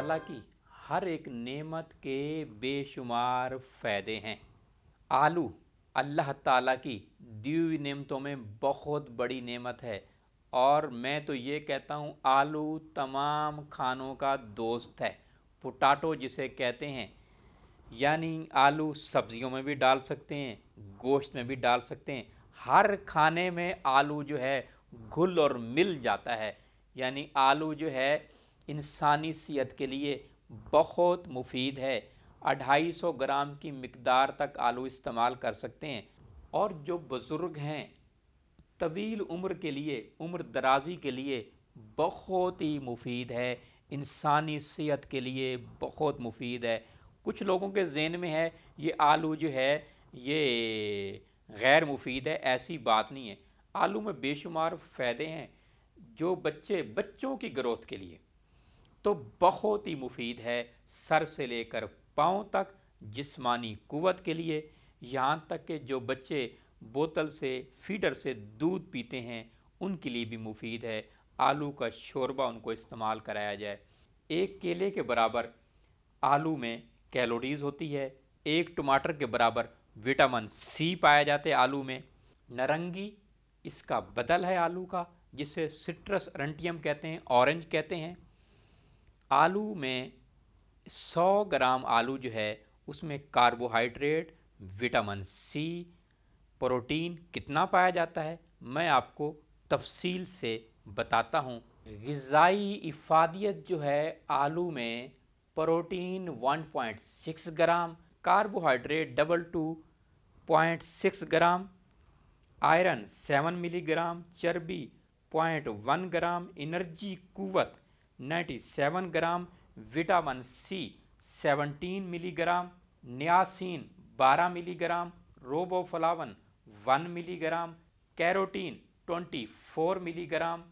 تعالیٰ کی ہر ایک نعمت کے بے شمار فائدے ہیں آلو اللہ تعالیٰ کی دی نعمتوں میں بہت بڑی نعمت ہے اور میں تو یہ کہتا ہوں آلو تمام کھانوں کا دوست ہے پوٹاٹو جسے کہتے ہیں یعنی آلو سبزیوں میں بھی ڈال سکتے ہیں گوشت میں بھی ڈال سکتے ہیں ہر کھانے میں آلو جو ہے گھل اور مل جاتا ہے یعنی آلو جو ہے انسانی صحت کے لیے بہت مفید ہے اڑھائی سو گرام کی مقدار تک آلو استعمال کر سکتے ہیں اور جو بزرگ ہیں طویل عمر کے لیے عمر درازی کے لیے بہت ہی مفید ہے انسانی صحت کے لیے بہت مفید ہے کچھ لوگوں کے ذہن میں ہے یہ آلو جو ہے یہ غیر مفید ہے ایسی بات نہیں ہے آلو میں بے شمار فائدے ہیں جو بچے بچوں کی گروتھ کے لیے تو بہت ہی مفید ہے سر سے لے کر پاؤں تک جسمانی قوت کے لیے یہاں تک کہ جو بچے بوتل سے فیڈر سے دودھ پیتے ہیں ان کے لیے بھی مفید ہے آلو کا شوربہ ان کو استعمال کرایا جائے ایک کیلے کے برابر آلو میں کیلوریز ہوتی ہے ایک ٹماٹر کے برابر وٹامن سی پایا جاتے آلو میں نرنگی اس کا بدل ہے آلو کا جسے سٹرس رنٹیم کہتے ہیں اورنج کہتے ہیں آلو میں سو گرام آلو جو ہے اس میں کاربوہائیڈریٹ وٹامن سی پروٹین کتنا پایا جاتا ہے میں آپ کو تفصیل سے بتاتا ہوں غذائی افادیت جو ہے آلو میں protein 1.6 gram carbohydrate double two point six gram iron seven milligram چربی پوائنٹ ون گرام انرجی قوت ninety seven gram vitamin C seventeen milligram niacin بارہ milligram riboflavin one milligram carotene twenty four milligram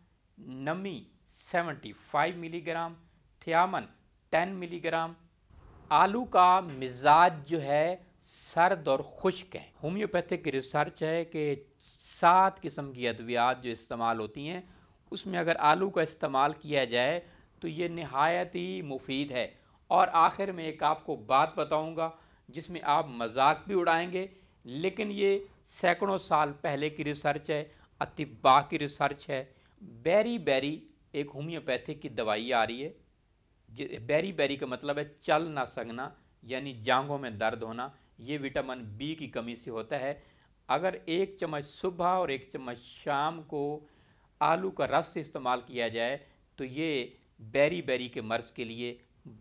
نمی seventy five milligram thiamine ten milligram آلو کا مزاج جو ہے سرد اور خشک ہے ہومیوپیتھک کی ریسرچ ہے کہ سات قسم کی ادویات جو استعمال ہوتی ہیں اس میں اگر آلو کا استعمال کیا جائے تو یہ نہایت ہی مفید ہے اور آخر میں ایک آپ کو بات بتاؤں گا جس میں آپ مذاق بھی اڑائیں گے لیکن یہ سینکڑوں سال پہلے کی ریسرچ ہے کی ریسرچ ہے بیری بیری ایک ہومیوپیتھک کی دوائی آ رہی ہے جی، بیری بیری کا مطلب ہے چل نہ سنگنا یعنی جانگوں میں درد ہونا یہ وٹامن بی کی کمی سے ہوتا ہے اگر ایک چمچ صبح اور ایک چمچ شام کو آلو کا رس استعمال کیا جائے تو یہ بیری بیری کے مرض کے لیے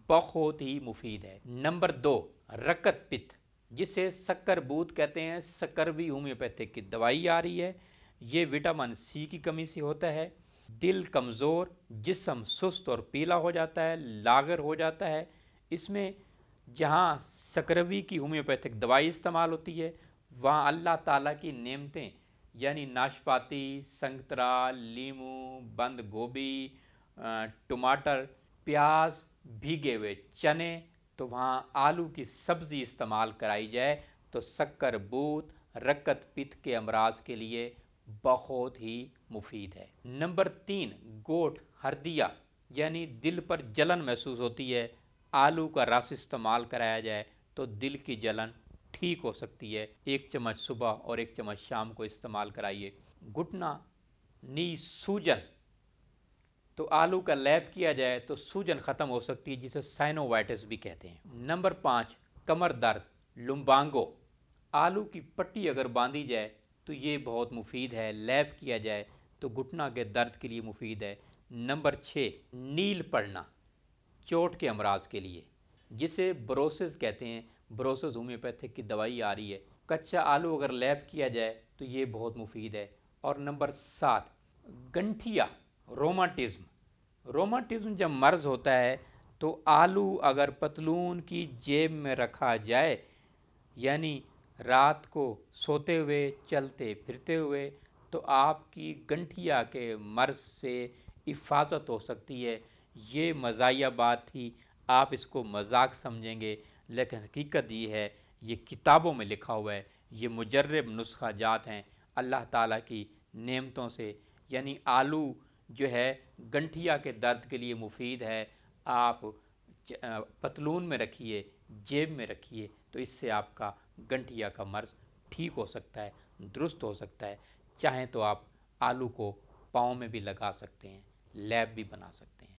بہت ہی مفید ہے نمبر دو رکت پت جسے سکر بوت کہتے ہیں سکر بھی ہومیوپیتھک کی دوائی آ رہی ہے یہ وٹامن سی کی کمی سے ہوتا ہے دل کمزور جسم سست اور پیلا ہو جاتا ہے لاغر ہو جاتا ہے اس میں جہاں سکروی کی ہومیوپیتھک دوائی استعمال ہوتی ہے وہاں اللہ تعالیٰ کی نعمتیں یعنی ناشپاتی سنگترا لیمو بند گوبھی ٹماٹر پیاز بھیگے ہوئے چنے تو وہاں آلو کی سبزی استعمال کرائی جائے تو سکر بوت رکت پت کے امراض کے لیے بہت ہی مفید ہے نمبر تین گوٹ ہردیا یعنی دل پر جلن محسوس ہوتی ہے آلو کا رس استعمال کرایا جائے تو دل کی جلن ٹھیک ہو سکتی ہے ایک چمچ صبح اور ایک چمچ شام کو استعمال کرائیے گھٹنا نی سوجن تو آلو کا لیب کیا جائے تو سوجن ختم ہو سکتی ہے جسے سائنووائٹس بھی کہتے ہیں نمبر پانچ کمر درد لمبانگو آلو کی پٹی اگر باندھی جائے تو یہ بہت مفید ہے لیب کیا جائے تو گھٹنا کے درد کے لیے مفید ہے نمبر چھ نیل پڑنا چوٹ کے امراض کے لیے جسے بروسز کہتے ہیں بروسز ہومیوپیتھک کی دوائی آ رہی ہے کچا آلو اگر لیب کیا جائے تو یہ بہت مفید ہے اور نمبر سات گنٹھیا روماٹزم روماٹزم جب مرض ہوتا ہے تو آلو اگر پتلون کی جیب میں رکھا جائے یعنی رات کو سوتے ہوئے چلتے پھرتے ہوئے تو آپ کی گنٹھیا کے مرض سے حفاظت ہو سکتی ہے یہ مزاحیہ بات تھی آپ اس کو مذاق سمجھیں گے لیکن حقیقت یہ ہے یہ کتابوں میں لکھا ہوا ہے یہ مجرب نسخہ جات ہیں اللہ تعالیٰ کی نعمتوں سے یعنی آلو جو ہے گنٹھیا کے درد کے لیے مفید ہے آپ پتلون میں رکھیے جیب میں رکھیے تو اس سے آپ کا گنٹھیا کا مرض ٹھیک ہو سکتا ہے درست ہو سکتا ہے چاہیں تو آپ آلو کو پاؤں میں بھی لگا سکتے ہیں لیب بھی بنا سکتے ہیں